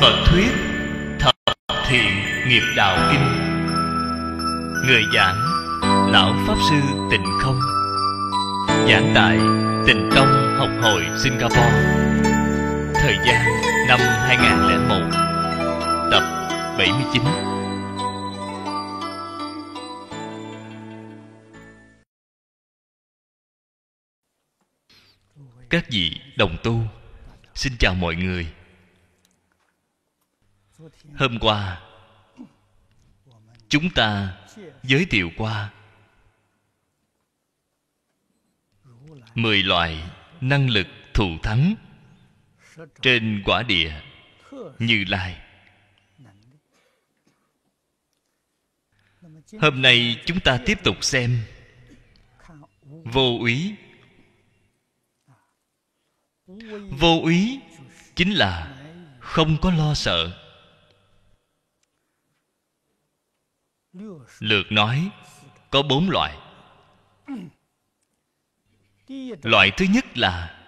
Phật thuyết Thập thiện nghiệp đạo kinh Người giảng Lão Pháp Sư Tịnh Không Giảng tại Tịnh Tông Học hội Singapore Thời gian năm 2001 Tập 79 Các vị đồng tu Xin chào mọi người hôm qua chúng ta giới thiệu qua mười loại năng lực thù thắng trên quả địa như lai hôm nay chúng ta tiếp tục xem vô úy vô úy chính là không có lo sợ lược nói có bốn loại loại thứ nhất là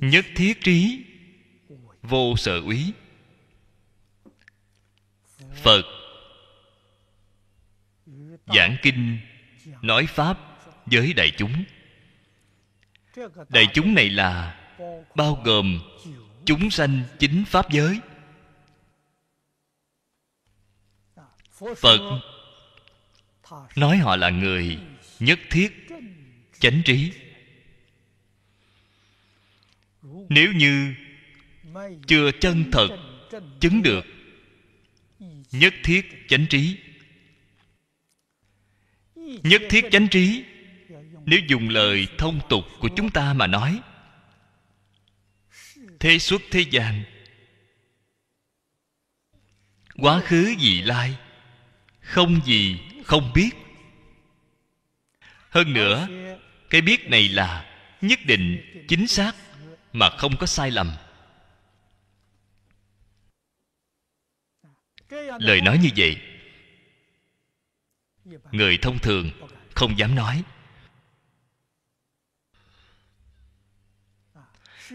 nhất thiết trí vô sở úy phật giảng kinh nói pháp với đại chúng đại chúng này là bao gồm chúng sanh chính pháp giới phật nói họ là người nhất thiết chánh trí nếu như chưa chân thật chứng được nhất thiết chánh trí nhất thiết chánh trí nếu dùng lời thông tục của chúng ta mà nói thế xuất thế gian quá khứ vị lai không gì không biết hơn nữa cái biết này là nhất định chính xác mà không có sai lầm lời nói như vậy người thông thường không dám nói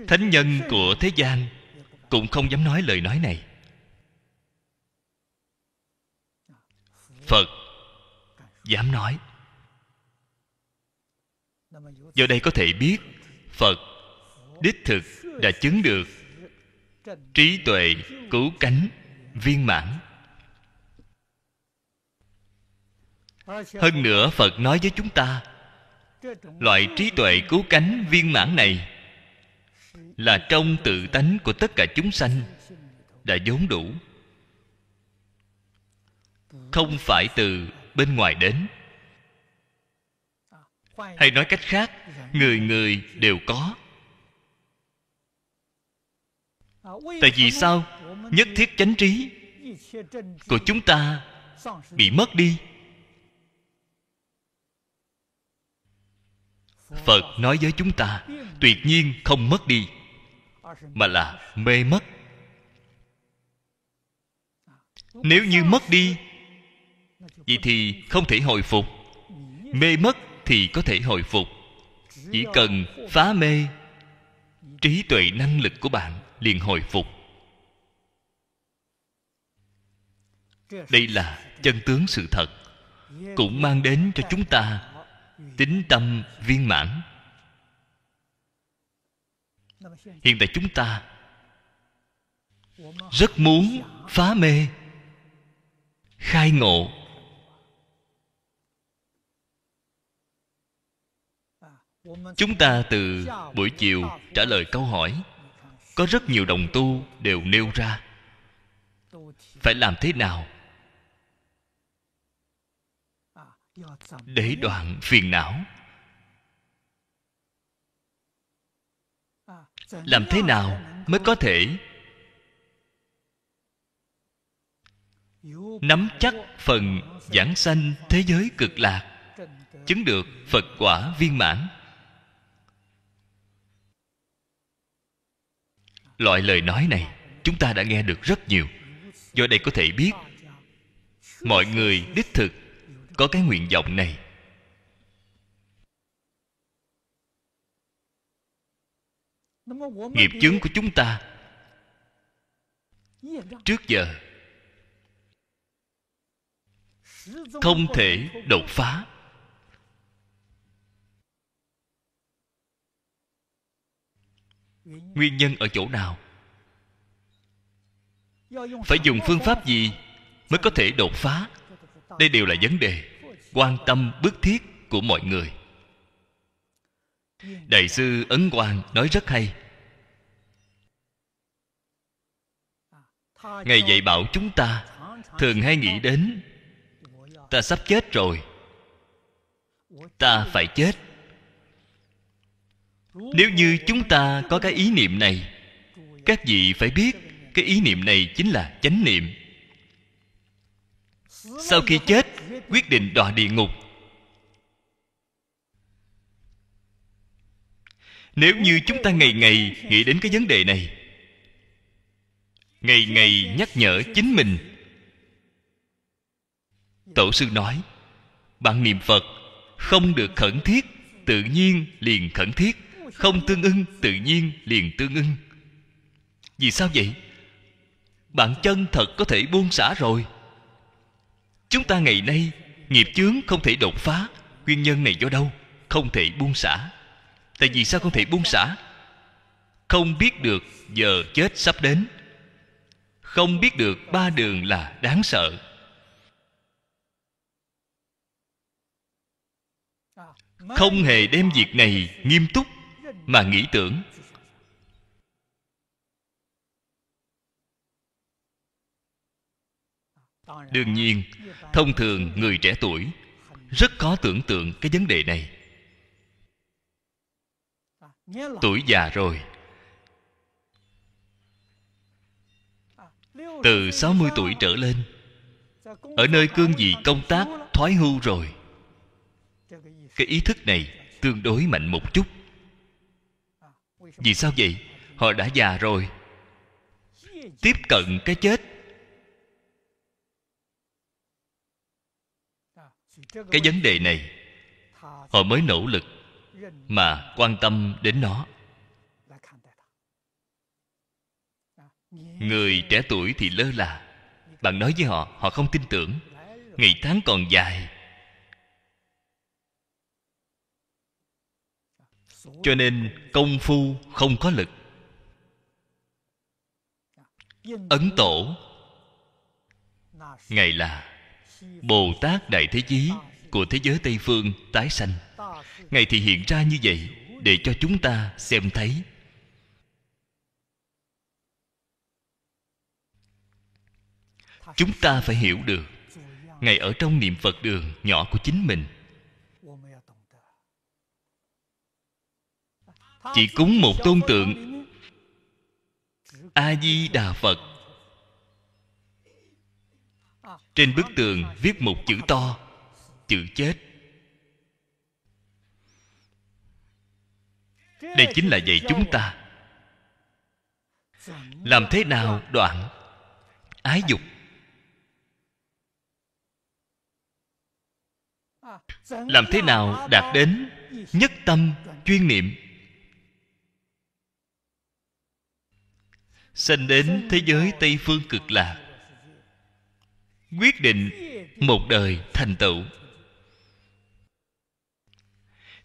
thánh nhân của thế gian cũng không dám nói lời nói này phật dám nói do đây có thể biết phật đích thực đã chứng được trí tuệ cứu cánh viên mãn hơn nữa phật nói với chúng ta loại trí tuệ cứu cánh viên mãn này là trong tự tánh của tất cả chúng sanh đã vốn đủ không phải từ bên ngoài đến hay nói cách khác người người đều có tại vì sao nhất thiết chánh trí của chúng ta bị mất đi phật nói với chúng ta tuyệt nhiên không mất đi mà là mê mất nếu như mất đi vậy thì không thể hồi phục mê mất thì có thể hồi phục chỉ cần phá mê trí tuệ năng lực của bạn liền hồi phục đây là chân tướng sự thật cũng mang đến cho chúng ta tính tâm viên mãn hiện tại chúng ta rất muốn phá mê khai ngộ chúng ta từ buổi chiều trả lời câu hỏi có rất nhiều đồng tu đều nêu ra phải làm thế nào để đoạn phiền não làm thế nào mới có thể nắm chắc phần giảng sanh thế giới cực lạc chứng được phật quả viên mãn loại lời nói này chúng ta đã nghe được rất nhiều do đây có thể biết mọi người đích thực có cái nguyện vọng này nghiệp chướng của chúng ta trước giờ không thể đột phá nguyên nhân ở chỗ nào phải dùng phương pháp gì mới có thể đột phá đây đều là vấn đề quan tâm bức thiết của mọi người đại sư ấn quang nói rất hay ngài dạy bảo chúng ta thường hay nghĩ đến ta sắp chết rồi ta phải chết nếu như chúng ta có cái ý niệm này các vị phải biết cái ý niệm này chính là chánh niệm sau khi chết quyết định đọa địa ngục nếu như chúng ta ngày ngày nghĩ đến cái vấn đề này ngày ngày nhắc nhở chính mình tổ sư nói bạn niệm phật không được khẩn thiết tự nhiên liền khẩn thiết không tương ưng tự nhiên liền tương ưng vì sao vậy bạn chân thật có thể buông xả rồi chúng ta ngày nay nghiệp chướng không thể đột phá nguyên nhân này do đâu không thể buông xả tại vì sao không thể buông xả không biết được giờ chết sắp đến không biết được ba đường là đáng sợ không hề đem việc này nghiêm túc mà nghĩ tưởng đương nhiên thông thường người trẻ tuổi rất khó tưởng tượng cái vấn đề này tuổi già rồi từ 60 tuổi trở lên ở nơi cương vị công tác thoái hưu rồi cái ý thức này tương đối mạnh một chút vì sao vậy họ đã già rồi tiếp cận cái chết cái vấn đề này họ mới nỗ lực mà quan tâm đến nó người trẻ tuổi thì lơ là bạn nói với họ họ không tin tưởng ngày tháng còn dài cho nên công phu không có lực ấn tổ ngày là bồ tát đại thế chí của thế giới tây phương tái sanh ngày thì hiện ra như vậy để cho chúng ta xem thấy chúng ta phải hiểu được ngày ở trong niệm phật đường nhỏ của chính mình chỉ cúng một tôn tượng a di đà phật trên bức tường viết một chữ to chữ chết đây chính là dạy chúng ta làm thế nào đoạn ái dục làm thế nào đạt đến nhất tâm chuyên niệm sanh đến thế giới tây phương cực lạc quyết định một đời thành tựu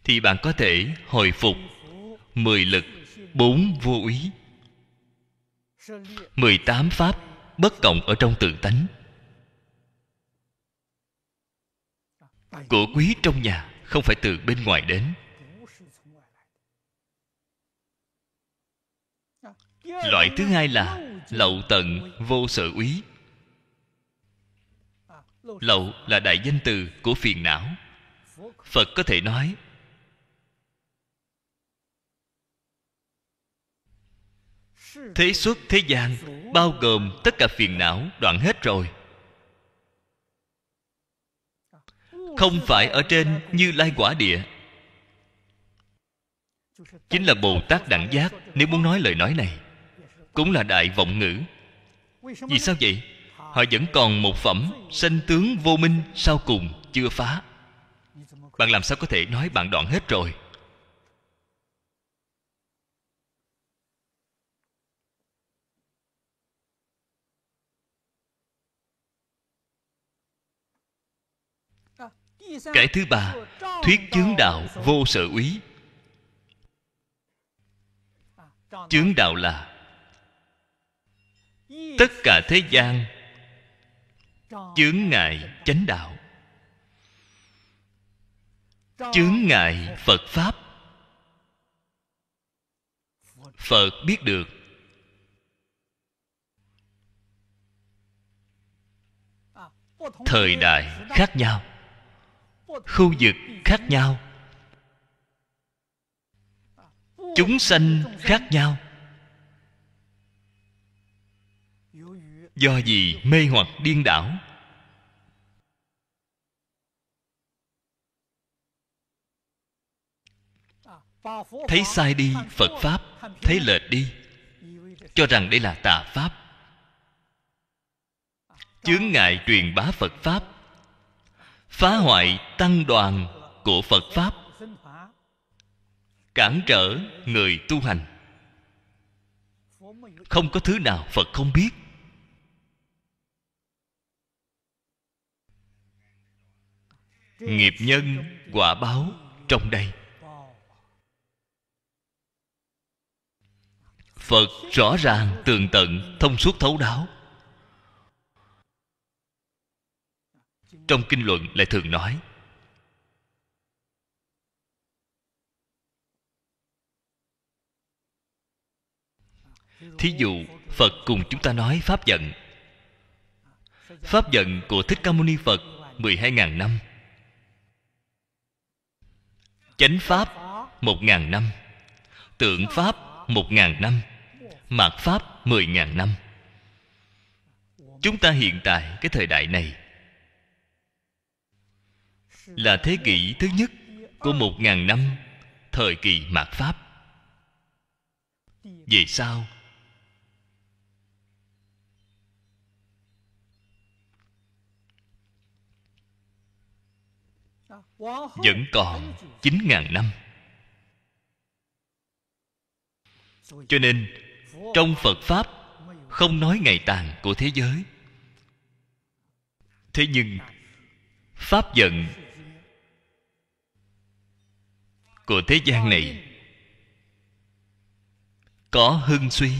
thì bạn có thể hồi phục mười lực bốn vô ý mười tám pháp bất cộng ở trong tự tánh của quý trong nhà không phải từ bên ngoài đến loại thứ hai là lậu tận vô sở úy lậu là đại danh từ của phiền não phật có thể nói thế xuất thế gian bao gồm tất cả phiền não đoạn hết rồi không phải ở trên như lai quả địa chính là bồ tát đẳng giác nếu muốn nói lời nói này cũng là đại vọng ngữ vì sao vậy họ vẫn còn một phẩm sanh tướng vô minh sau cùng chưa phá bạn làm sao có thể nói bạn đoạn hết rồi cái thứ ba thuyết chướng đạo vô sở úy chướng đạo là tất cả thế gian chướng ngại chánh đạo chướng ngại phật pháp phật biết được thời đại khác nhau khu vực khác nhau chúng sanh khác nhau do gì mê hoặc điên đảo thấy sai đi phật pháp thấy lệch đi cho rằng đây là tà pháp chướng ngại truyền bá phật pháp phá hoại tăng đoàn của phật pháp cản trở người tu hành không có thứ nào phật không biết nghiệp nhân quả báo trong đây phật rõ ràng tường tận thông suốt thấu đáo trong kinh luận lại thường nói thí dụ phật cùng chúng ta nói pháp giận pháp giận của thích ca mâu ni phật 12.000 năm chánh pháp một ngàn năm tượng pháp một ngàn năm mạt pháp mười ngàn năm chúng ta hiện tại cái thời đại này là thế kỷ thứ nhất của một ngàn năm thời kỳ mạt pháp về sau vẫn còn chín ngàn năm cho nên trong phật pháp không nói ngày tàn của thế giới thế nhưng pháp giận của thế gian này có hưng suy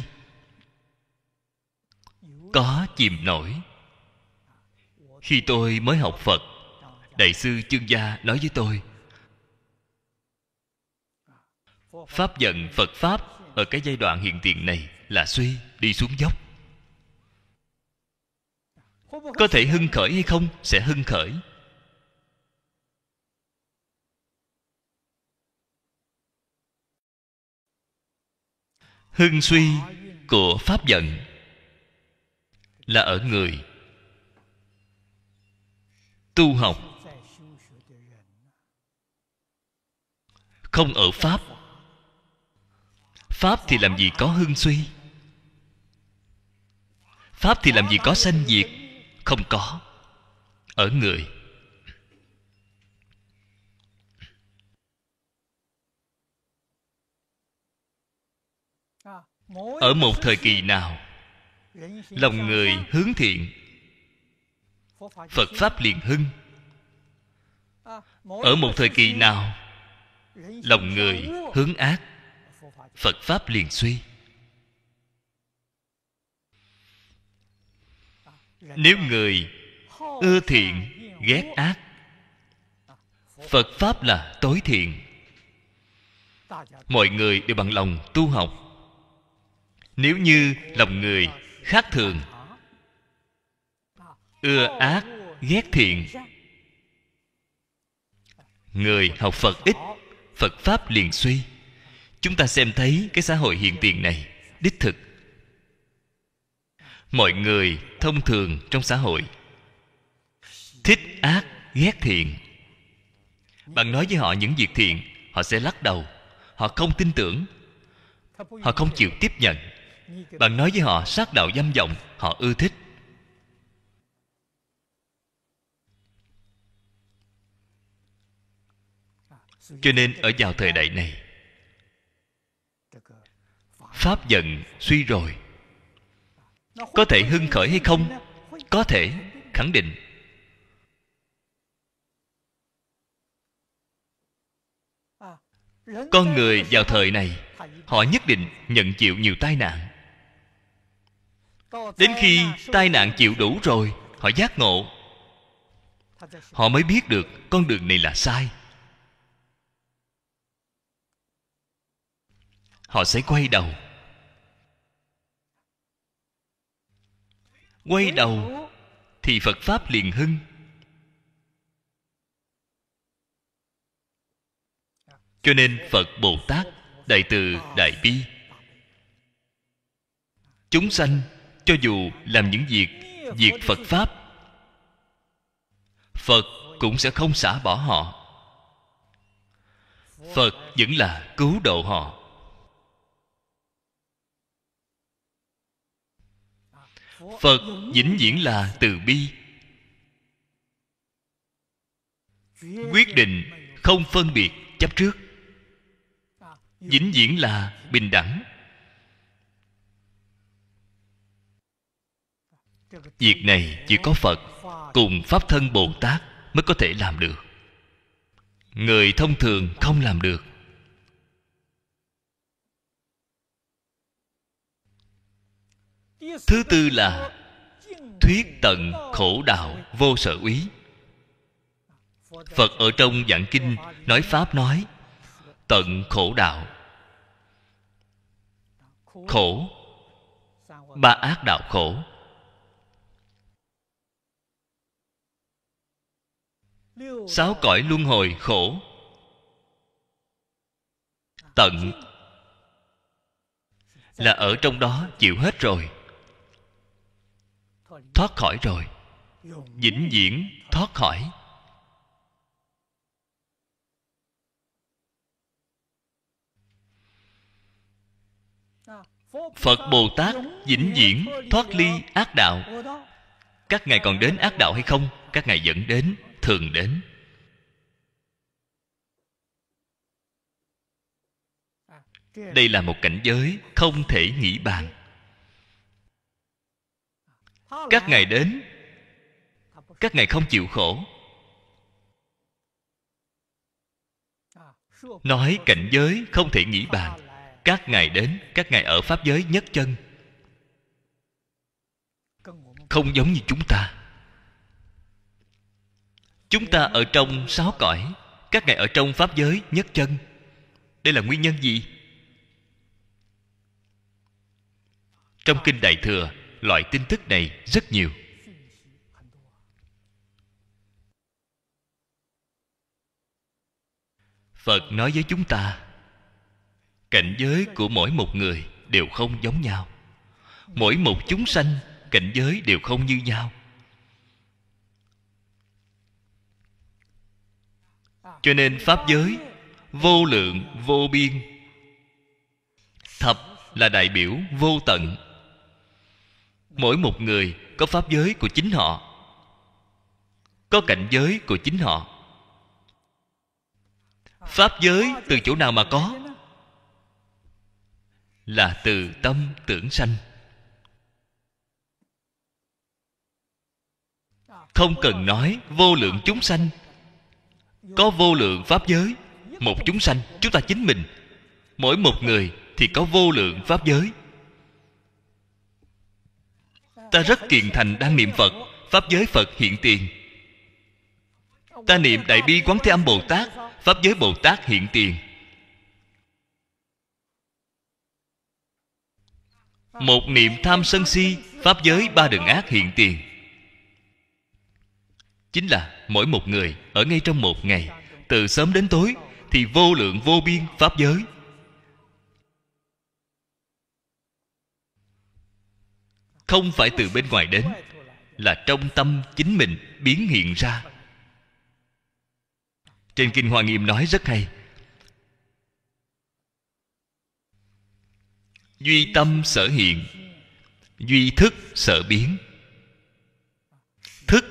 có chìm nổi khi tôi mới học phật đại sư chương gia nói với tôi pháp giận phật pháp ở cái giai đoạn hiện tiền này là suy đi xuống dốc có thể hưng khởi hay không sẽ hưng khởi hưng suy của pháp giận là ở người tu học không ở pháp pháp thì làm gì có hưng suy pháp thì làm gì có sanh diệt không có ở người ở một thời kỳ nào lòng người hướng thiện phật pháp liền hưng ở một thời kỳ nào lòng người hướng ác phật pháp liền suy nếu người ưa thiện ghét ác phật pháp là tối thiện mọi người đều bằng lòng tu học nếu như lòng người khác thường ưa ác ghét thiện người học phật ít Phật Pháp liền suy Chúng ta xem thấy cái xã hội hiện tiền này Đích thực Mọi người thông thường trong xã hội Thích ác, ghét thiện Bạn nói với họ những việc thiện Họ sẽ lắc đầu Họ không tin tưởng Họ không chịu tiếp nhận Bạn nói với họ sát đạo dâm vọng Họ ưa thích cho nên ở vào thời đại này pháp dần suy rồi có thể hưng khởi hay không có thể khẳng định con người vào thời này họ nhất định nhận chịu nhiều tai nạn đến khi tai nạn chịu đủ rồi họ giác ngộ họ mới biết được con đường này là sai họ sẽ quay đầu quay đầu thì phật pháp liền hưng cho nên phật bồ tát đại từ đại bi chúng sanh cho dù làm những việc việc phật pháp phật cũng sẽ không xả bỏ họ phật vẫn là cứu độ họ phật vĩnh viễn là từ bi quyết định không phân biệt chấp trước vĩnh viễn là bình đẳng việc này chỉ có phật cùng pháp thân bồ tát mới có thể làm được người thông thường không làm được thứ tư là thuyết tận khổ đạo vô sở úy phật ở trong giảng kinh nói pháp nói tận khổ đạo khổ ba ác đạo khổ sáu cõi luân hồi khổ tận là ở trong đó chịu hết rồi thoát khỏi rồi vĩnh viễn thoát khỏi phật bồ tát vĩnh viễn thoát ly ác đạo các ngài còn đến ác đạo hay không các ngài vẫn đến thường đến đây là một cảnh giới không thể nghĩ bàn các ngài đến các ngài không chịu khổ nói cảnh giới không thể nghĩ bàn các ngài đến các ngài ở pháp giới nhất chân không giống như chúng ta chúng ta ở trong sáu cõi các ngài ở trong pháp giới nhất chân đây là nguyên nhân gì trong kinh đại thừa loại tin tức này rất nhiều phật nói với chúng ta cảnh giới của mỗi một người đều không giống nhau mỗi một chúng sanh cảnh giới đều không như nhau cho nên pháp giới vô lượng vô biên thập là đại biểu vô tận mỗi một người có pháp giới của chính họ có cảnh giới của chính họ pháp giới từ chỗ nào mà có là từ tâm tưởng sanh không cần nói vô lượng chúng sanh có vô lượng pháp giới một chúng sanh chúng ta chính mình mỗi một người thì có vô lượng pháp giới ta rất kiền thành đang niệm phật pháp giới phật hiện tiền ta niệm đại bi quán thế âm bồ tát pháp giới bồ tát hiện tiền một niệm tham sân si pháp giới ba đường ác hiện tiền chính là mỗi một người ở ngay trong một ngày từ sớm đến tối thì vô lượng vô biên pháp giới không phải từ bên ngoài đến là trong tâm chính mình biến hiện ra trên kinh hoa nghiêm nói rất hay duy tâm sở hiện duy thức sở biến thức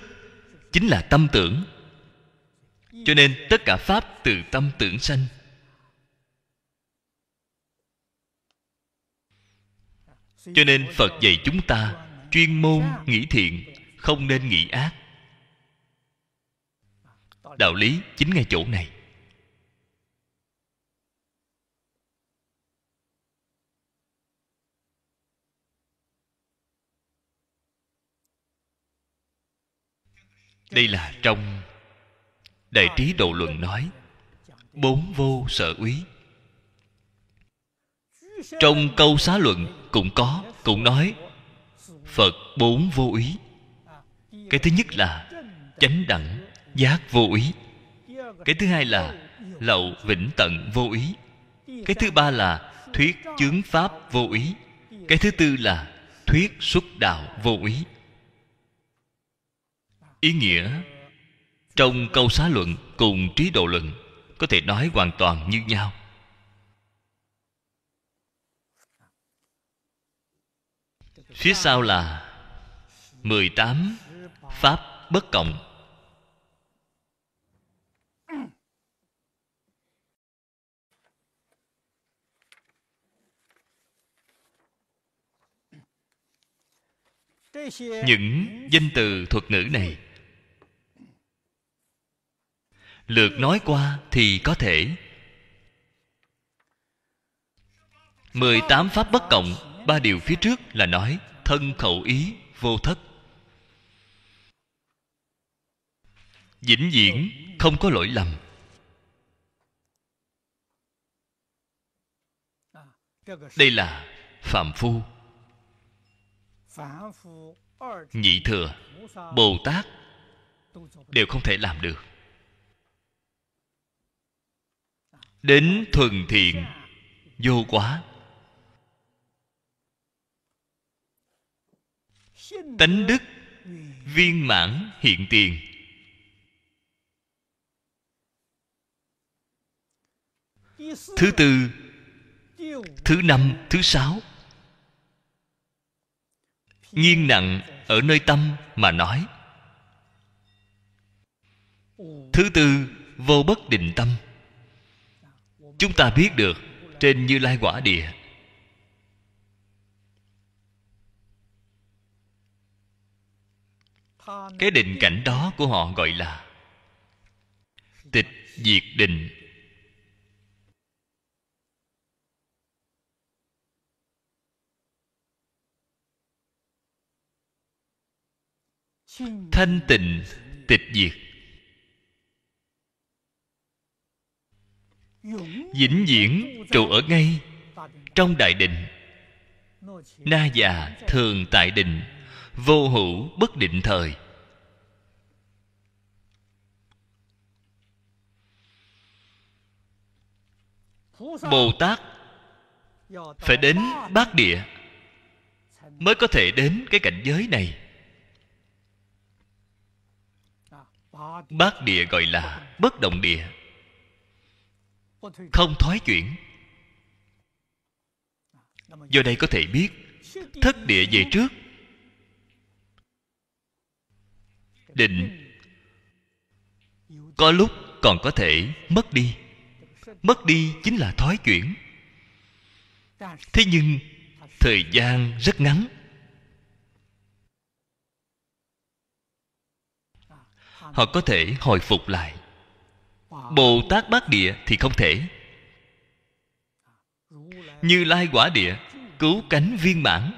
chính là tâm tưởng cho nên tất cả pháp từ tâm tưởng sanh cho nên phật dạy chúng ta chuyên môn nghĩ thiện không nên nghĩ ác đạo lý chính ngay chỗ này đây là trong đại trí độ luận nói bốn vô sở úy trong câu xá luận cũng có cũng nói phật bốn vô ý cái thứ nhất là chánh đẳng giác vô ý cái thứ hai là lậu vĩnh tận vô ý cái thứ ba là thuyết chướng pháp vô ý cái thứ tư là thuyết xuất đạo vô ý ý nghĩa trong câu xá luận cùng trí độ luận có thể nói hoàn toàn như nhau Phía sau là 18 Pháp bất cộng Những danh từ thuật ngữ này Lượt nói qua thì có thể 18 pháp bất cộng ba điều phía trước là nói thân khẩu ý vô thất vĩnh viễn không có lỗi lầm đây là phạm phu nhị thừa bồ tát đều không thể làm được đến thuần thiện vô quá tánh đức viên mãn hiện tiền thứ tư thứ năm thứ sáu nghiêng nặng ở nơi tâm mà nói thứ tư vô bất định tâm chúng ta biết được trên như lai quả địa cái định cảnh đó của họ gọi là tịch diệt định thanh tịnh tịch diệt vĩnh viễn trụ ở ngay trong đại định na già thường tại định vô hữu bất định thời bồ tát phải đến bát địa mới có thể đến cái cảnh giới này bát địa gọi là bất động địa không thoái chuyển do đây có thể biết thất địa về trước định có lúc còn có thể mất đi mất đi chính là thói chuyển thế nhưng thời gian rất ngắn họ có thể hồi phục lại bồ tát bát địa thì không thể như lai quả địa cứu cánh viên mãn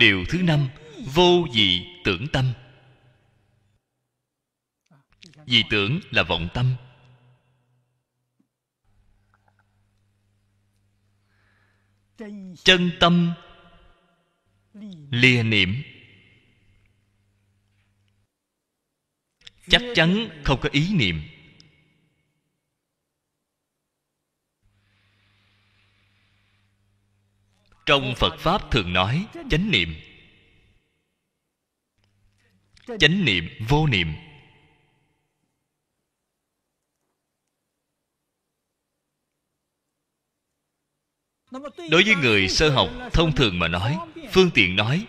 điều thứ năm vô dị tưởng tâm dị tưởng là vọng tâm chân tâm lìa niệm chắc chắn không có ý niệm trong phật pháp thường nói chánh niệm chánh niệm vô niệm đối với người sơ học thông thường mà nói phương tiện nói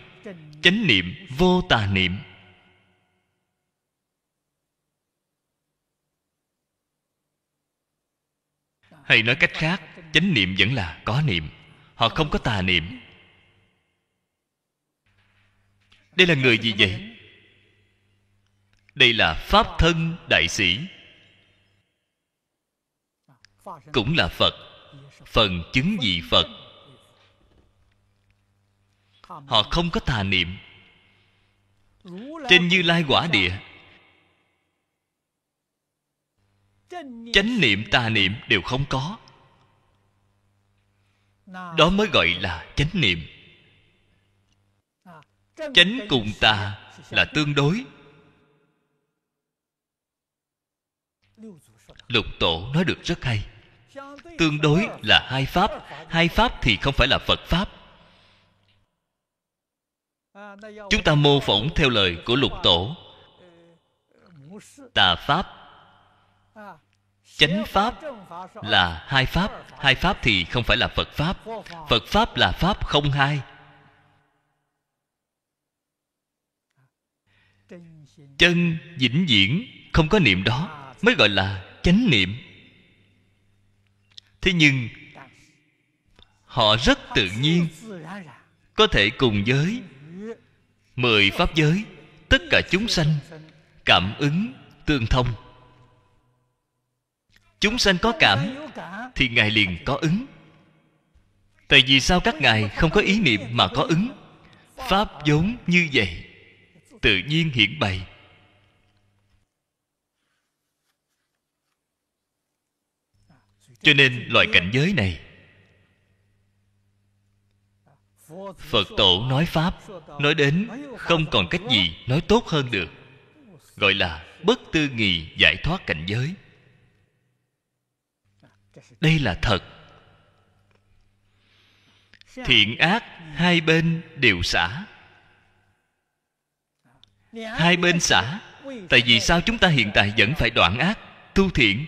chánh niệm vô tà niệm hay nói cách khác chánh niệm vẫn là có niệm họ không có tà niệm đây là người gì vậy đây là pháp thân đại sĩ cũng là phật phần chứng vị phật họ không có tà niệm trên như lai quả địa chánh niệm tà niệm đều không có đó mới gọi là chánh niệm chánh cùng tà là tương đối lục tổ nói được rất hay tương đối là hai pháp hai pháp thì không phải là phật pháp chúng ta mô phỏng theo lời của lục tổ tà pháp chánh pháp là hai pháp hai pháp thì không phải là phật pháp phật pháp là pháp không hai chân vĩnh viễn không có niệm đó mới gọi là chánh niệm thế nhưng họ rất tự nhiên có thể cùng giới, mười pháp giới tất cả chúng sanh cảm ứng tương thông chúng sanh có cảm thì ngài liền có ứng tại vì sao các ngài không có ý niệm mà có ứng pháp vốn như vậy tự nhiên hiển bày cho nên loại cảnh giới này phật tổ nói pháp nói đến không còn cách gì nói tốt hơn được gọi là bất tư nghị giải thoát cảnh giới đây là thật thiện ác hai bên đều xả hai bên xả tại vì sao chúng ta hiện tại vẫn phải đoạn ác tu thiện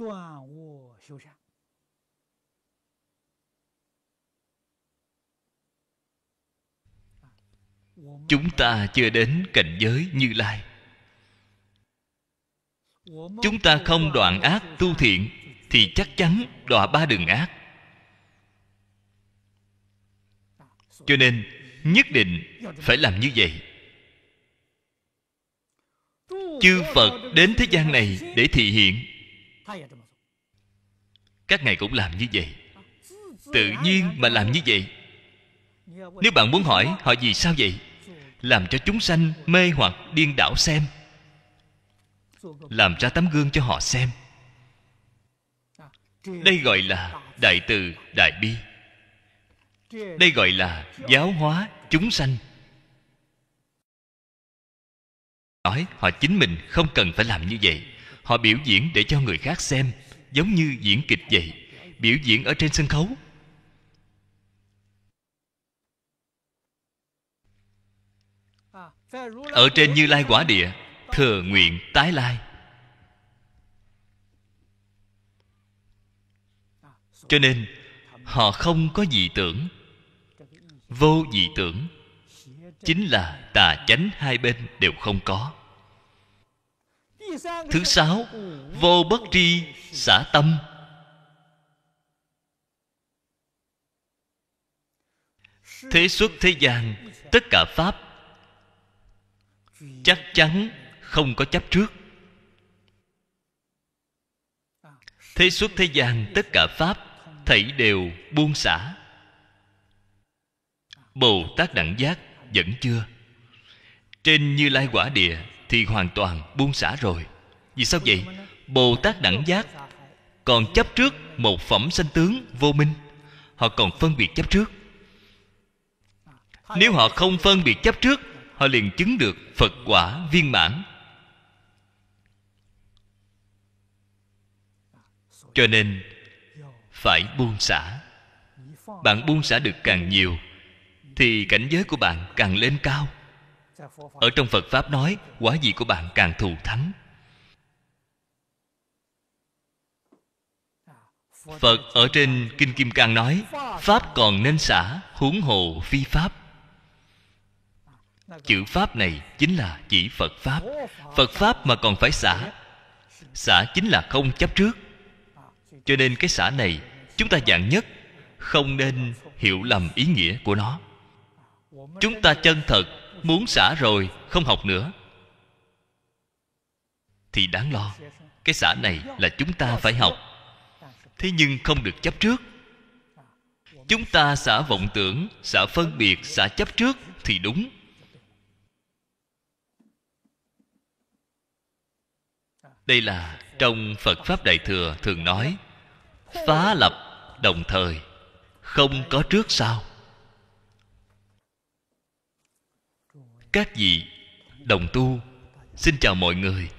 断恶修善。Chúng ta chưa đến cảnh giới Như Lai Chúng ta không đoạn ác tu thiện Thì chắc chắn đọa ba đường ác Cho nên nhất định phải làm như vậy Chư Phật đến thế gian này để thị hiện các ngài cũng làm như vậy à, tự nhiên mà làm như vậy nếu bạn muốn hỏi họ vì sao vậy làm cho chúng sanh mê hoặc điên đảo xem làm ra tấm gương cho họ xem à, đây gọi là đại từ đại bi đây gọi là giáo hóa chúng sanh nói họ chính mình không cần phải làm như vậy họ biểu diễn để cho người khác xem giống như diễn kịch vậy biểu diễn ở trên sân khấu ở trên như lai quả địa thừa nguyện tái lai cho nên họ không có gì tưởng vô gì tưởng chính là tà chánh hai bên đều không có thứ sáu vô bất tri xả tâm thế xuất thế gian tất cả pháp chắc chắn không có chấp trước thế xuất thế gian tất cả pháp thảy đều buông xả bồ tát đẳng giác vẫn chưa trên như lai quả địa thì hoàn toàn buông xả rồi vì sao vậy bồ tát đẳng giác còn chấp trước một phẩm sanh tướng vô minh họ còn phân biệt chấp trước nếu họ không phân biệt chấp trước họ liền chứng được phật quả viên mãn cho nên phải buông xả bạn buông xả được càng nhiều thì cảnh giới của bạn càng lên cao ở trong phật pháp nói quả gì của bạn càng thù thắng phật ở trên kinh kim cang nói pháp còn nên xả huống hồ phi pháp chữ pháp này chính là chỉ phật pháp phật pháp mà còn phải xả xả chính là không chấp trước cho nên cái xả này chúng ta dạng nhất không nên hiểu lầm ý nghĩa của nó chúng ta chân thật muốn xả rồi không học nữa thì đáng lo cái xả này là chúng ta phải học thế nhưng không được chấp trước chúng ta xả vọng tưởng xả phân biệt xả chấp trước thì đúng đây là trong phật pháp đại thừa thường nói phá lập đồng thời không có trước sau các vị đồng tu xin chào mọi người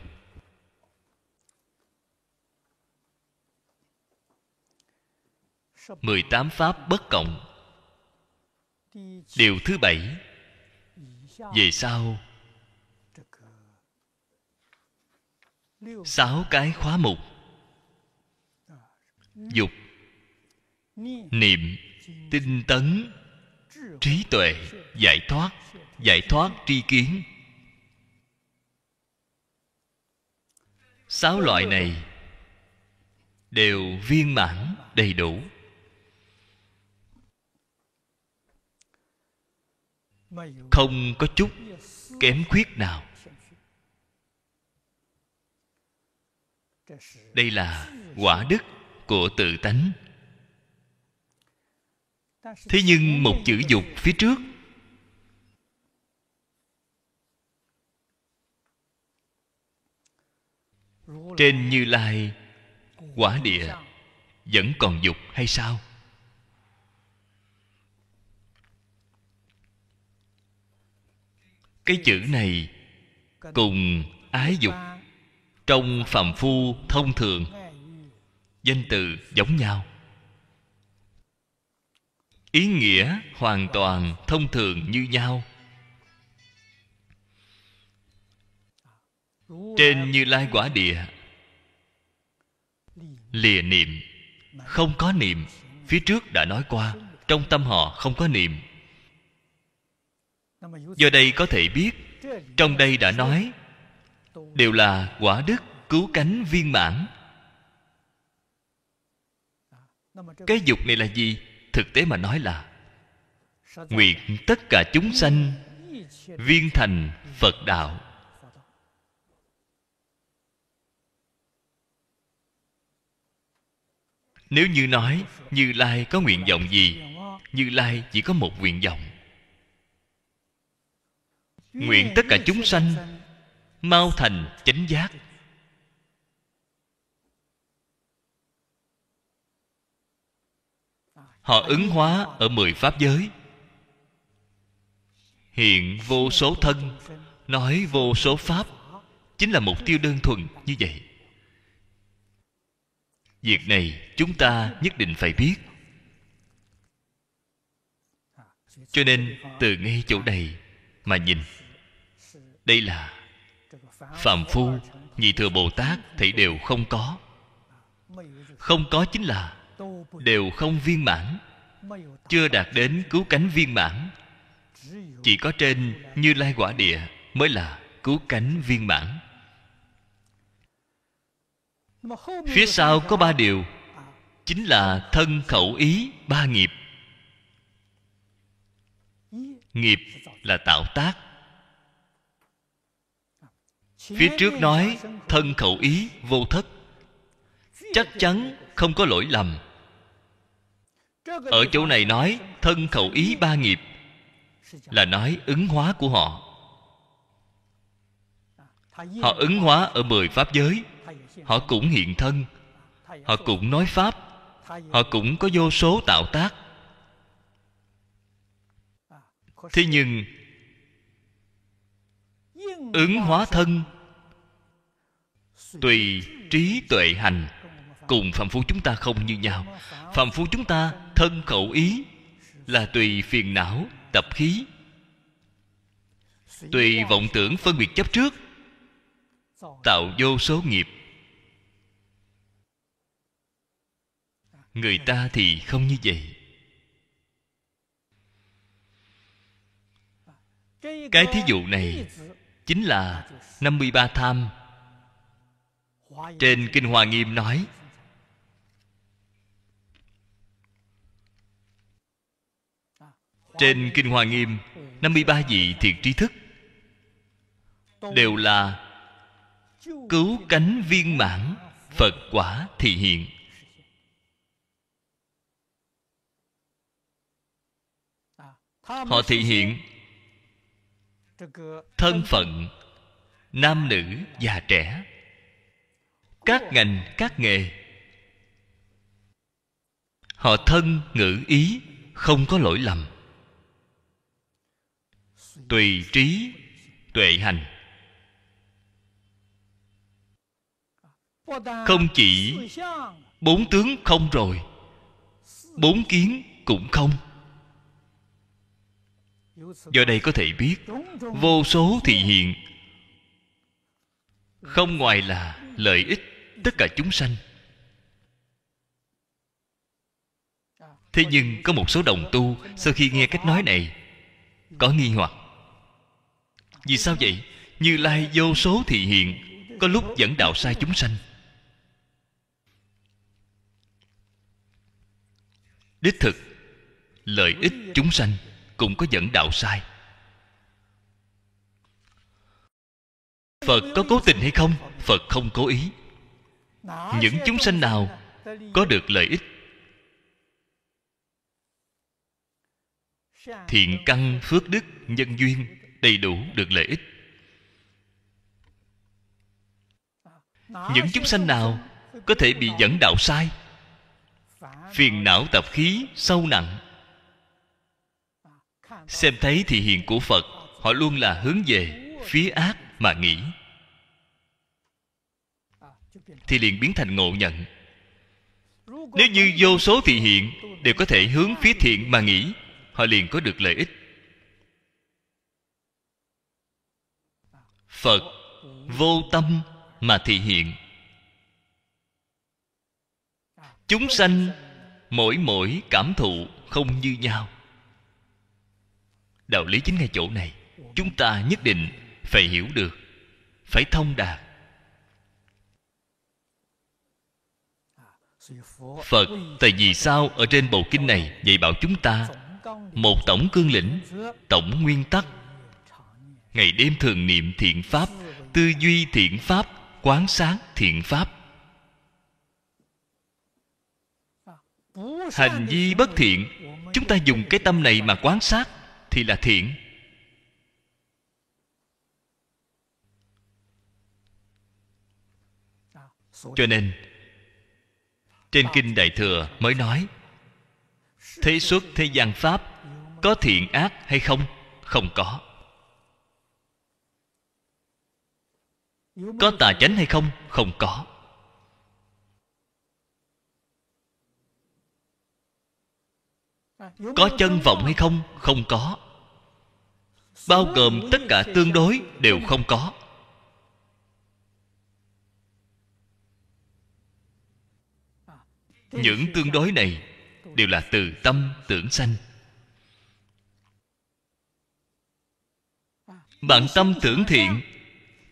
mười tám pháp bất cộng điều thứ bảy về sau sáu cái khóa mục dục niệm tinh tấn trí tuệ giải thoát giải thoát tri kiến sáu loại này đều viên mãn đầy đủ không có chút kém khuyết nào đây là quả đức của tự tánh thế nhưng một chữ dục phía trước trên như lai quả địa vẫn còn dục hay sao cái chữ này cùng ái dục trong phàm phu thông thường danh từ giống nhau ý nghĩa hoàn toàn thông thường như nhau trên như lai quả địa lìa niệm không có niệm phía trước đã nói qua trong tâm họ không có niệm do đây có thể biết trong đây đã nói đều là quả đức cứu cánh viên mãn cái dục này là gì thực tế mà nói là nguyện tất cả chúng sanh viên thành phật đạo nếu như nói như lai có nguyện vọng gì như lai chỉ có một nguyện vọng nguyện tất cả chúng sanh mau thành chánh giác họ ứng hóa ở mười pháp giới hiện vô số thân nói vô số pháp chính là mục tiêu đơn thuần như vậy việc này chúng ta nhất định phải biết cho nên từ ngay chỗ này mà nhìn đây là phạm phu nhị thừa bồ tát thì đều không có không có chính là đều không viên mãn chưa đạt đến cứu cánh viên mãn chỉ có trên như lai quả địa mới là cứu cánh viên mãn phía sau có ba điều chính là thân khẩu ý ba nghiệp nghiệp là tạo tác phía trước nói thân khẩu ý vô thất chắc chắn không có lỗi lầm ở chỗ này nói thân khẩu ý ba nghiệp là nói ứng hóa của họ họ ứng hóa ở mười pháp giới họ cũng hiện thân họ cũng nói pháp họ cũng có vô số tạo tác thế nhưng ứng hóa thân tùy trí tuệ hành cùng phạm phu chúng ta không như nhau phạm phu chúng ta thân khẩu ý là tùy phiền não tập khí tùy vọng tưởng phân biệt chấp trước tạo vô số nghiệp người ta thì không như vậy cái thí dụ này chính là 53 tham trên kinh hoa nghiêm nói Trên Kinh Hoa Nghiêm 53 vị thiện trí thức Đều là Cứu cánh viên mãn Phật quả thị hiện Họ thị hiện Thân phận Nam nữ già trẻ Các ngành các nghề Họ thân ngữ ý Không có lỗi lầm tùy trí tuệ hành không chỉ bốn tướng không rồi bốn kiến cũng không do đây có thể biết vô số thị hiện không ngoài là lợi ích tất cả chúng sanh thế nhưng có một số đồng tu sau khi nghe cách nói này có nghi hoặc vì sao vậy? Như Lai vô số thị hiện Có lúc dẫn đạo sai chúng sanh Đích thực Lợi ích chúng sanh Cũng có dẫn đạo sai Phật có cố tình hay không? Phật không cố ý Những chúng sanh nào Có được lợi ích Thiện căn phước đức nhân duyên đầy đủ được lợi ích những chúng sanh nào có thể bị dẫn đạo sai phiền não tập khí sâu nặng xem thấy thị hiện của phật họ luôn là hướng về phía ác mà nghĩ thì liền biến thành ngộ nhận nếu như vô số thị hiện đều có thể hướng phía thiện mà nghĩ họ liền có được lợi ích phật vô tâm mà thị hiện chúng sanh mỗi mỗi cảm thụ không như nhau đạo lý chính ngay chỗ này chúng ta nhất định phải hiểu được phải thông đạt phật tại vì sao ở trên bầu kinh này dạy bảo chúng ta một tổng cương lĩnh tổng nguyên tắc ngày đêm thường niệm thiện pháp tư duy thiện pháp quán sáng thiện pháp hành vi bất thiện chúng ta dùng cái tâm này mà quán sát thì là thiện cho nên trên kinh đại thừa mới nói thế xuất thế gian pháp có thiện ác hay không không có có tà chánh hay không không có có chân vọng hay không không có bao gồm tất cả tương đối đều không có những tương đối này đều là từ tâm tưởng sanh bạn tâm tưởng thiện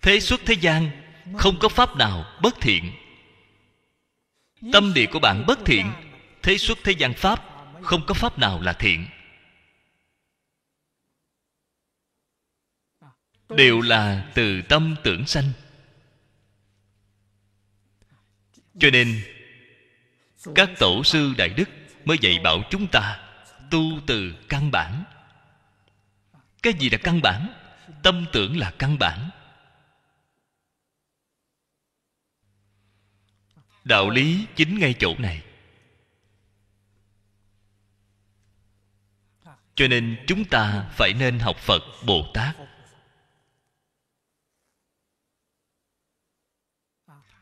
thế xuất thế gian không có pháp nào bất thiện tâm địa của bạn bất thiện thế xuất thế gian pháp không có pháp nào là thiện đều là từ tâm tưởng sanh cho nên các tổ sư đại đức mới dạy bảo chúng ta tu từ căn bản cái gì là căn bản tâm tưởng là căn bản đạo lý chính ngay chỗ này cho nên chúng ta phải nên học phật bồ tát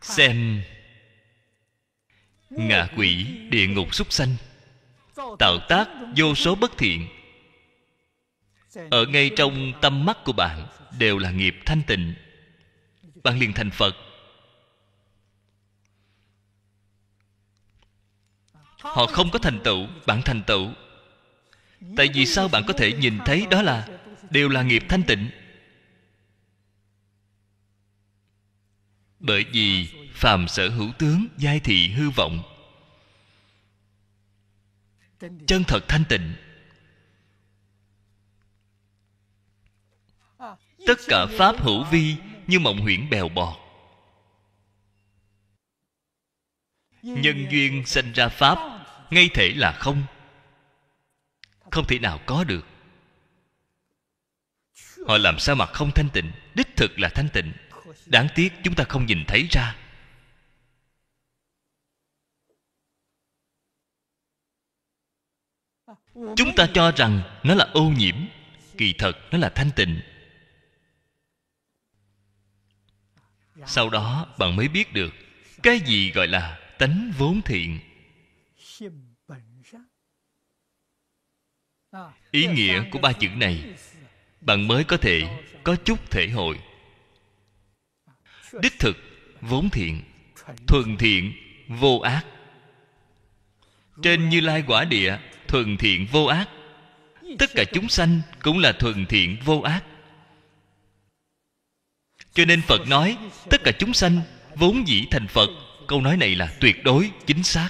xem ngạ quỷ địa ngục súc sanh tạo tác vô số bất thiện ở ngay trong tâm mắt của bạn đều là nghiệp thanh tịnh bạn liền thành phật họ không có thành tựu bạn thành tựu tại vì sao bạn có thể nhìn thấy đó là đều là nghiệp thanh tịnh bởi vì phàm sở hữu tướng giai thị hư vọng chân thật thanh tịnh tất cả pháp hữu vi như mộng huyễn bèo bọt nhân duyên sinh ra pháp ngay thể là không không thể nào có được họ làm sao mà không thanh tịnh đích thực là thanh tịnh đáng tiếc chúng ta không nhìn thấy ra chúng ta cho rằng nó là ô nhiễm kỳ thật nó là thanh tịnh sau đó bạn mới biết được cái gì gọi là tánh vốn thiện ý nghĩa của ba chữ này bạn mới có thể có chút thể hội đích thực vốn thiện thuần thiện vô ác trên như lai quả địa thuần thiện vô ác tất cả chúng sanh cũng là thuần thiện vô ác cho nên phật nói tất cả chúng sanh vốn dĩ thành phật câu nói này là tuyệt đối chính xác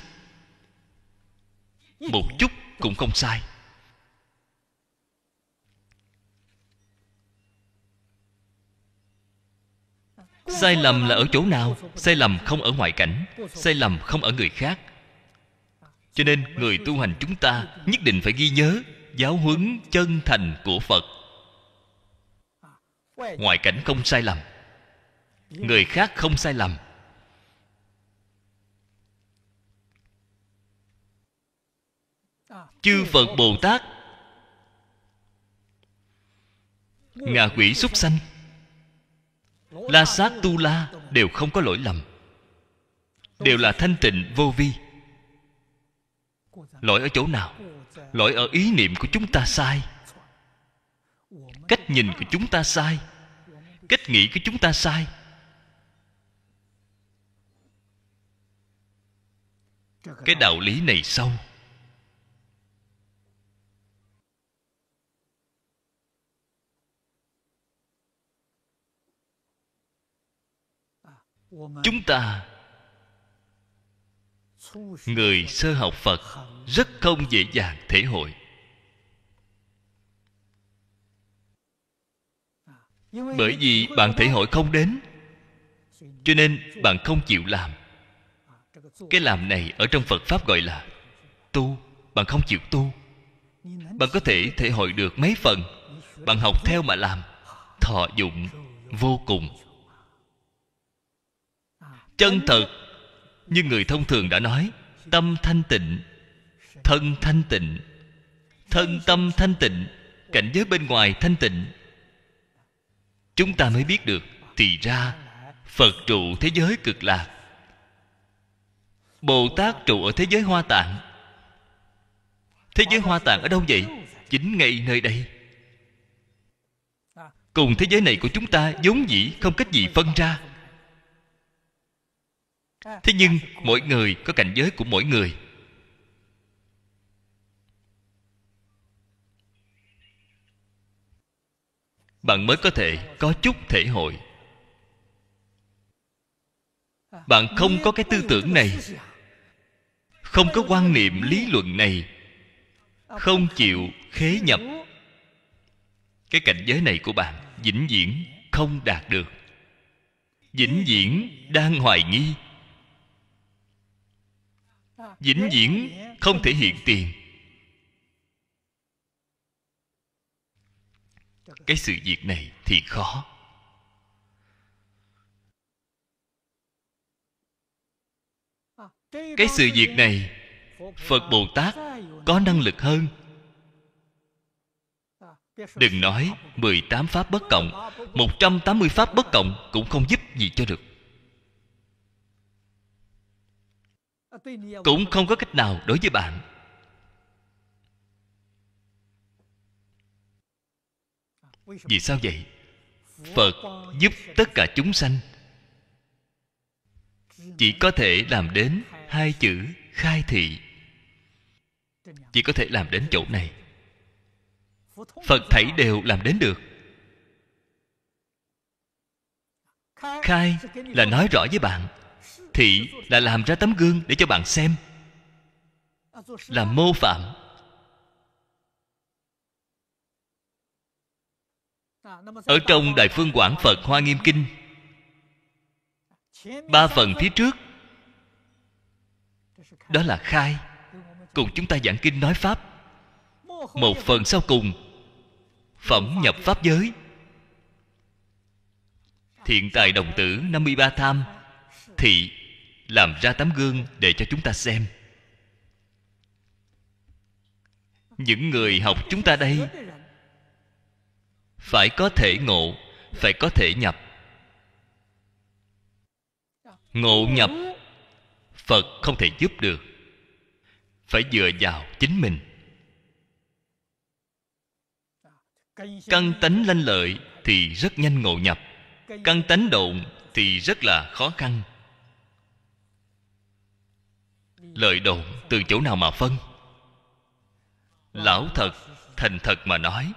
một chút cũng không sai sai lầm là ở chỗ nào sai lầm không ở ngoại cảnh sai lầm không ở người khác cho nên người tu hành chúng ta nhất định phải ghi nhớ giáo huấn chân thành của phật ngoại cảnh không sai lầm người khác không sai lầm chư phật bồ tát ngạ quỷ súc sanh la sát tu la đều không có lỗi lầm đều là thanh tịnh vô vi lỗi ở chỗ nào lỗi ở ý niệm của chúng ta sai cách nhìn của chúng ta sai cách nghĩ của chúng ta sai cái đạo lý này sâu chúng ta người sơ học phật rất không dễ dàng thể hội bởi vì bạn thể hội không đến cho nên bạn không chịu làm cái làm này ở trong phật pháp gọi là tu bạn không chịu tu bạn có thể thể hội được mấy phần bạn học theo mà làm thọ dụng vô cùng chân thật như người thông thường đã nói tâm thanh tịnh thân thanh tịnh thân tâm thanh tịnh cảnh giới bên ngoài thanh tịnh chúng ta mới biết được thì ra phật trụ thế giới cực lạc bồ tát trụ ở thế giới hoa tạng thế giới hoa tạng ở đâu vậy chính ngay nơi đây cùng thế giới này của chúng ta vốn dĩ không cách gì phân ra Ờ. thế nhưng mỗi người có cảnh giới của mỗi người bạn mới có thể có chút thể hội ờ. bạn không có cái tư tưởng này không có quan niệm lý luận này không chịu khế nhập cái cảnh giới này của bạn vĩnh viễn không đạt được vĩnh viễn đang hoài nghi vĩnh viễn không thể hiện tiền cái sự việc này thì khó cái sự việc này phật bồ tát có năng lực hơn đừng nói 18 pháp bất cộng 180 pháp bất cộng cũng không giúp gì cho được cũng không có cách nào đối với bạn à, vì sao vậy phật giúp tất cả chúng sanh chỉ có thể làm đến hai chữ khai thị chỉ có thể làm đến chỗ này phật thảy đều làm đến được khai là nói rõ với bạn thị là làm ra tấm gương để cho bạn xem là mô phạm ở trong đại phương quảng phật hoa nghiêm kinh ba phần phía trước đó là khai cùng chúng ta giảng kinh nói pháp một phần sau cùng phẩm nhập pháp giới thiện tài đồng tử 53 tham thị làm ra tấm gương để cho chúng ta xem những người học chúng ta đây phải có thể ngộ phải có thể nhập ngộ nhập phật không thể giúp được phải dựa vào chính mình căn tánh lanh lợi thì rất nhanh ngộ nhập căn tánh độn thì rất là khó khăn lợi đầu từ chỗ nào mà phân lão thật thành thật mà nói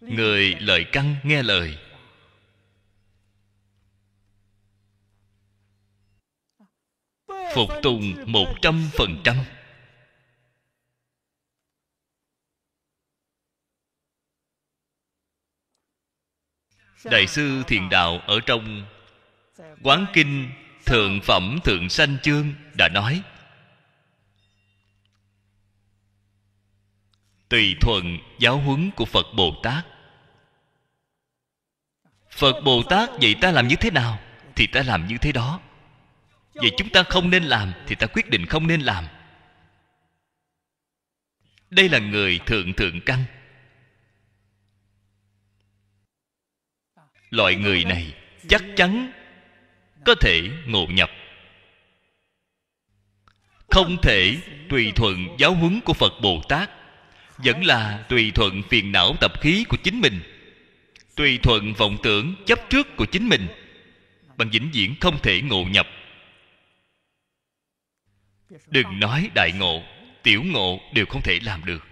người lời căng nghe lời phục tùng một trăm phần trăm đại sư thiền đạo ở trong quán kinh thượng phẩm thượng sanh chương đã nói tùy thuận giáo huấn của phật bồ tát phật bồ tát vậy ta làm như thế nào thì ta làm như thế đó vậy chúng ta không nên làm thì ta quyết định không nên làm đây là người thượng thượng căn loại người này chắc chắn có thể ngộ nhập không thể tùy thuận giáo huấn của phật bồ tát vẫn là tùy thuận phiền não tập khí của chính mình tùy thuận vọng tưởng chấp trước của chính mình bằng vĩnh viễn không thể ngộ nhập đừng nói đại ngộ tiểu ngộ đều không thể làm được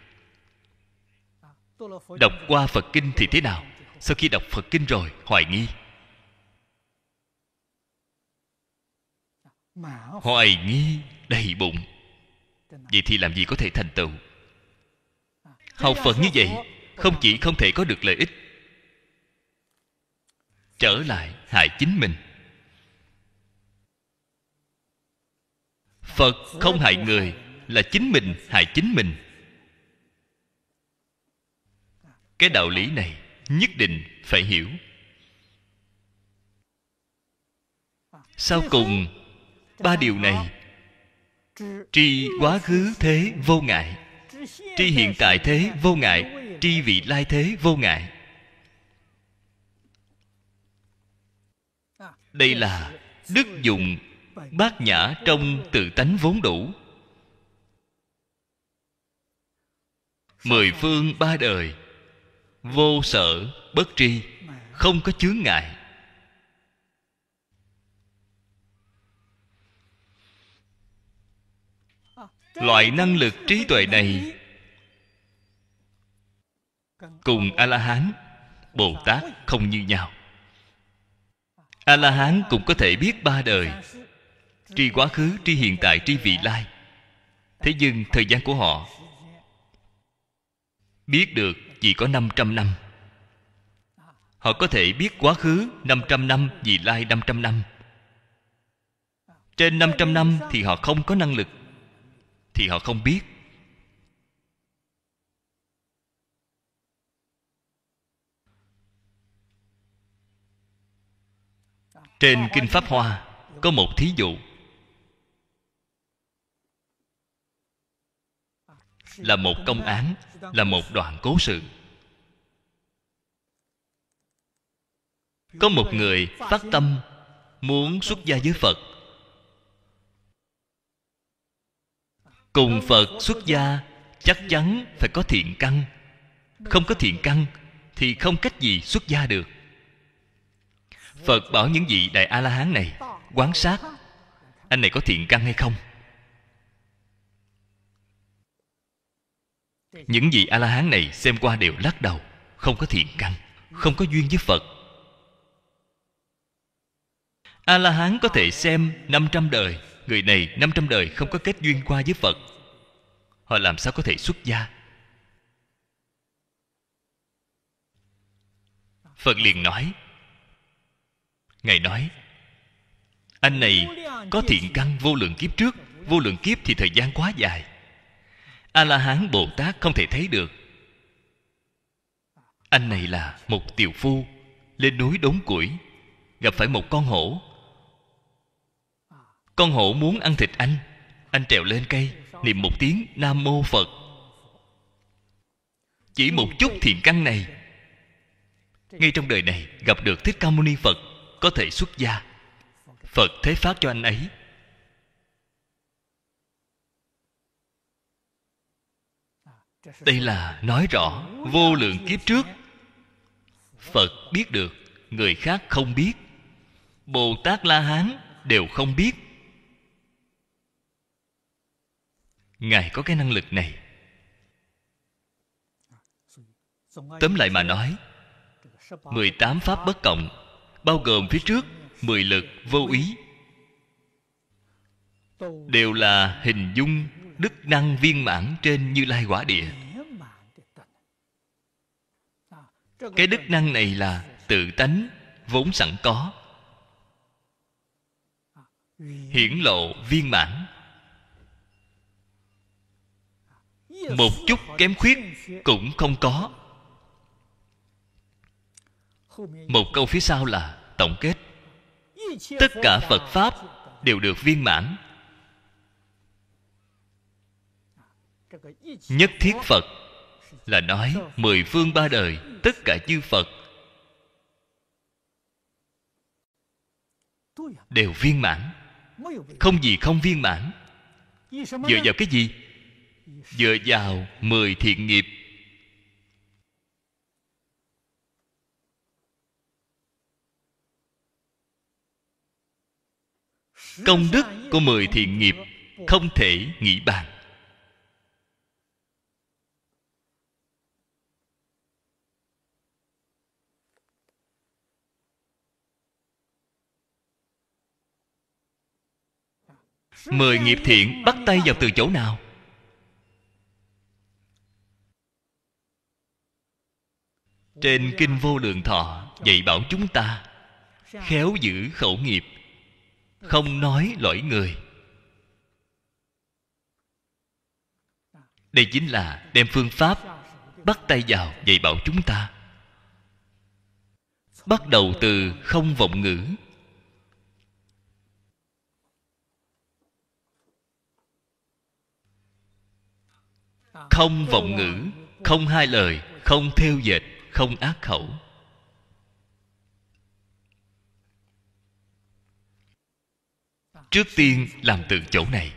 đọc qua phật kinh thì thế nào sau khi đọc phật kinh rồi hoài nghi hoài nghi đầy bụng vậy thì làm gì có thể thành tựu học phật như vậy không chỉ không thể có được lợi ích trở lại hại chính mình phật không hại người là chính mình hại chính mình cái đạo lý này nhất định phải hiểu sau cùng ba điều này tri quá khứ thế vô ngại tri hiện tại thế vô ngại tri vị lai thế vô ngại đây là đức dụng bát nhã trong tự tánh vốn đủ mười phương ba đời vô sở bất tri không có chướng ngại loại năng lực trí tuệ này cùng a la hán bồ tát không như nhau a la hán cũng có thể biết ba đời tri quá khứ tri hiện tại tri vị lai thế nhưng thời gian của họ biết được chỉ có 500 năm Họ có thể biết quá khứ 500 năm, vị lai 500 năm Trên 500 năm thì họ không có năng lực Thì họ không biết trên kinh pháp hoa có một thí dụ là một công án là một đoạn cố sự có một người phát tâm muốn xuất gia với phật cùng phật xuất gia chắc chắn phải có thiện căn không có thiện căn thì không cách gì xuất gia được phật bảo những vị đại a la hán này quán sát anh này có thiện căn hay không những vị a la hán này xem qua đều lắc đầu không có thiện căn không có duyên với phật a la hán có thể xem 500 đời người này 500 đời không có kết duyên qua với phật họ làm sao có thể xuất gia phật liền nói Ngài nói Anh này có thiện căn vô lượng kiếp trước Vô lượng kiếp thì thời gian quá dài A-la-hán Bồ Tát không thể thấy được Anh này là một tiều phu Lên núi đốn củi Gặp phải một con hổ Con hổ muốn ăn thịt anh Anh trèo lên cây Niệm một tiếng Nam Mô Phật Chỉ một chút thiện căn này Ngay trong đời này gặp được Thích Ca Mâu Ni Phật có thể xuất gia phật thế phát cho anh ấy đây là nói rõ vô lượng kiếp trước phật biết được người khác không biết bồ tát la hán đều không biết ngài có cái năng lực này tóm lại mà nói 18 pháp bất cộng bao gồm phía trước mười lực vô ý đều là hình dung đức năng viên mãn trên như lai quả địa cái đức năng này là tự tánh vốn sẵn có hiển lộ viên mãn một chút kém khuyết cũng không có một câu phía sau là tổng kết tất cả phật pháp đều được viên mãn nhất thiết phật là nói mười phương ba đời tất cả chư phật đều viên mãn không gì không viên mãn dựa vào cái gì dựa vào mười thiện nghiệp công đức của mười thiện nghiệp không thể nghĩ bàn mười nghiệp thiện bắt tay vào từ chỗ nào trên kinh vô lượng thọ dạy bảo chúng ta khéo giữ khẩu nghiệp không nói lỗi người đây chính là đem phương pháp bắt tay vào dạy bảo chúng ta bắt đầu từ không vọng ngữ không vọng ngữ không hai lời không theo dệt không ác khẩu trước tiên làm từ chỗ này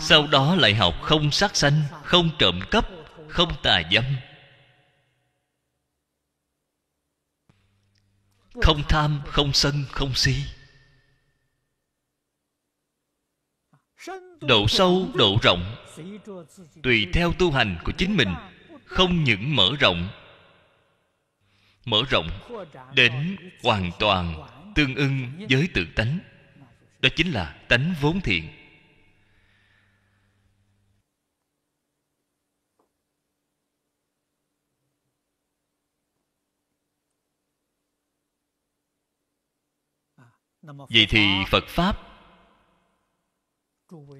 sau đó lại học không sát sanh không trộm cắp không tà dâm không tham không sân không si độ sâu độ rộng tùy theo tu hành của chính mình không những mở rộng mở rộng đến hoàn toàn tương ưng với tự tánh đó chính là tánh vốn thiện vậy thì phật pháp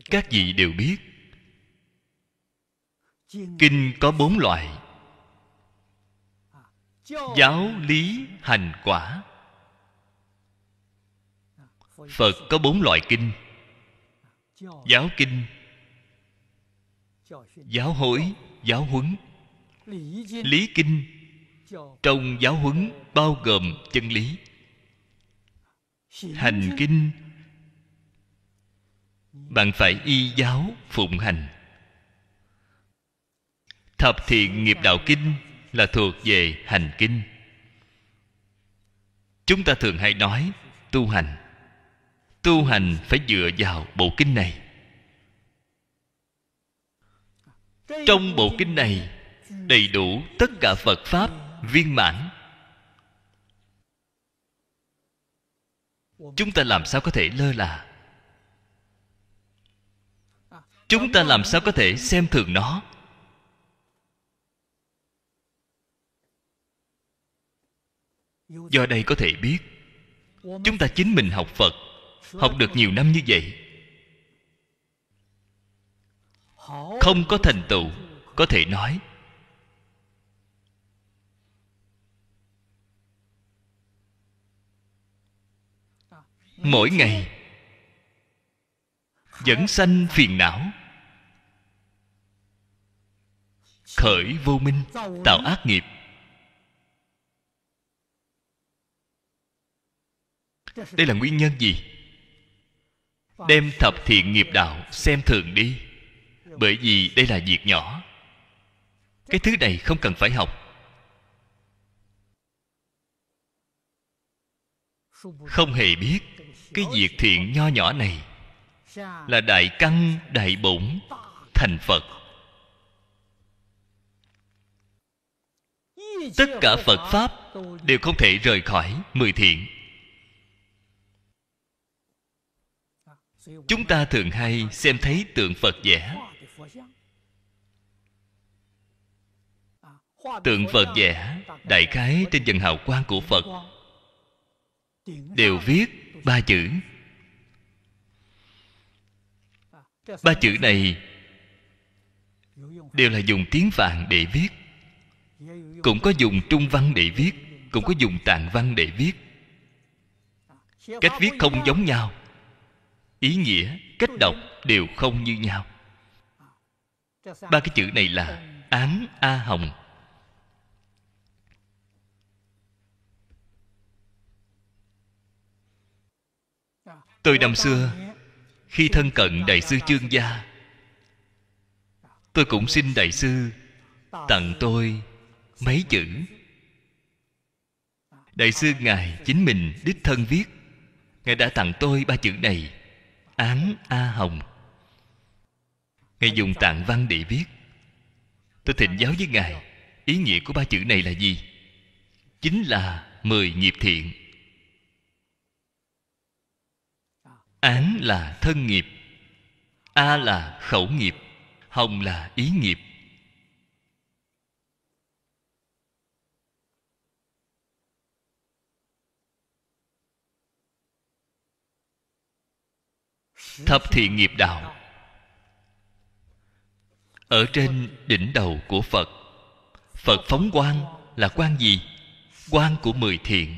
các vị đều biết kinh có bốn loại giáo lý hành quả phật có bốn loại kinh giáo kinh giáo hối giáo huấn lý kinh trong giáo huấn bao gồm chân lý hành kinh bạn phải y giáo phụng hành thập thiện nghiệp đạo kinh là thuộc về hành kinh chúng ta thường hay nói tu hành tu hành phải dựa vào bộ kinh này trong bộ kinh này đầy đủ tất cả phật pháp viên mãn chúng ta làm sao có thể lơ là chúng ta làm sao có thể xem thường nó do đây có thể biết chúng ta chính mình học phật học được nhiều năm như vậy không có thành tựu có thể nói mỗi ngày vẫn sanh phiền não khởi vô minh tạo ác nghiệp đây là nguyên nhân gì đem thập thiện nghiệp đạo xem thường đi bởi vì đây là việc nhỏ cái thứ này không cần phải học không hề biết cái việc thiện nho nhỏ này là đại căn đại bổn thành phật tất cả phật pháp đều không thể rời khỏi mười thiện chúng ta thường hay xem thấy tượng phật vẽ tượng phật vẽ đại khái trên dần hào quang của phật đều viết ba chữ ba chữ này đều là dùng tiếng vàng để viết cũng có dùng trung văn để viết cũng có dùng tạng văn để viết cách viết không giống nhau ý nghĩa cách đọc đều không như nhau ba cái chữ này là án a hồng tôi năm xưa khi thân cận đại sư chương gia tôi cũng xin đại sư tặng tôi mấy chữ đại sư ngài chính mình đích thân viết ngài đã tặng tôi ba chữ này án a hồng ngài dùng tạng văn để viết tôi thỉnh giáo với ngài ý nghĩa của ba chữ này là gì chính là mười nghiệp thiện án là thân nghiệp a là khẩu nghiệp hồng là ý nghiệp thập thiện nghiệp đạo ở trên đỉnh đầu của phật phật phóng quan là quan gì quan của mười thiện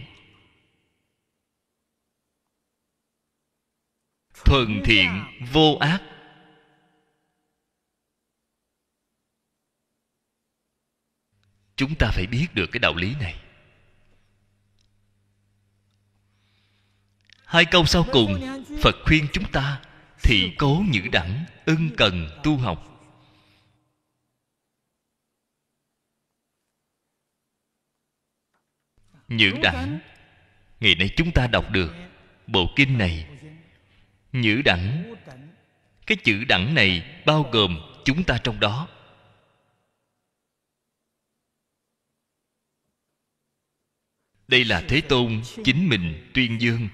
thuần thiện vô ác chúng ta phải biết được cái đạo lý này hai câu sau cùng phật khuyên chúng ta thị cố nhữ đẳng ưng cần tu học nhữ đẳng ngày nay chúng ta đọc được bộ kinh này nhữ đẳng cái chữ đẳng này bao gồm chúng ta trong đó đây là thế tôn chính mình tuyên dương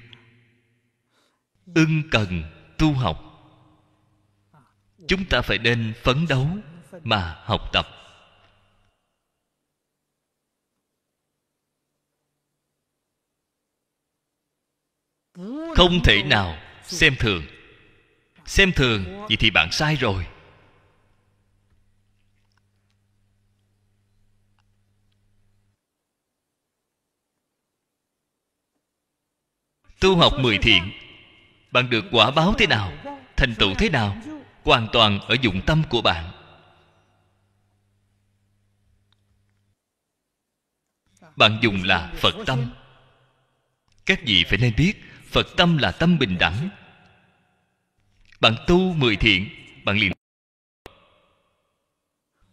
ưng cần tu học chúng ta phải nên phấn đấu mà học tập không thể nào xem thường xem thường vậy thì bạn sai rồi tu học mười thiện bạn được quả báo thế nào thành tựu thế nào hoàn toàn ở dụng tâm của bạn bạn dùng là phật tâm các vị phải nên biết phật tâm là tâm bình đẳng bạn tu mười thiện bạn liền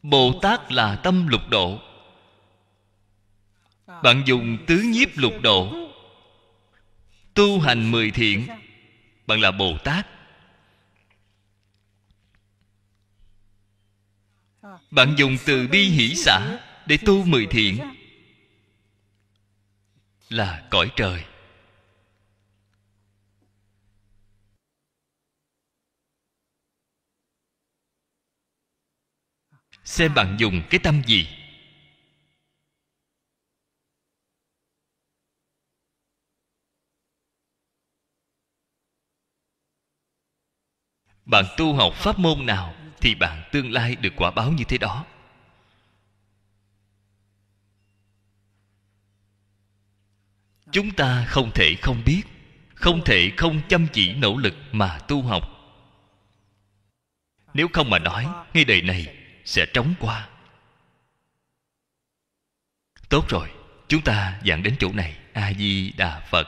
bồ tát là tâm lục độ bạn dùng tứ nhiếp lục độ tu hành mười thiện bạn là bồ tát bạn dùng từ bi hỷ xã để tu mười thiện là cõi trời xem bạn dùng cái tâm gì bạn tu học pháp môn nào thì bạn tương lai được quả báo như thế đó chúng ta không thể không biết không thể không chăm chỉ nỗ lực mà tu học nếu không mà nói ngay đời này sẽ trống qua tốt rồi chúng ta dạng đến chỗ này a di đà phật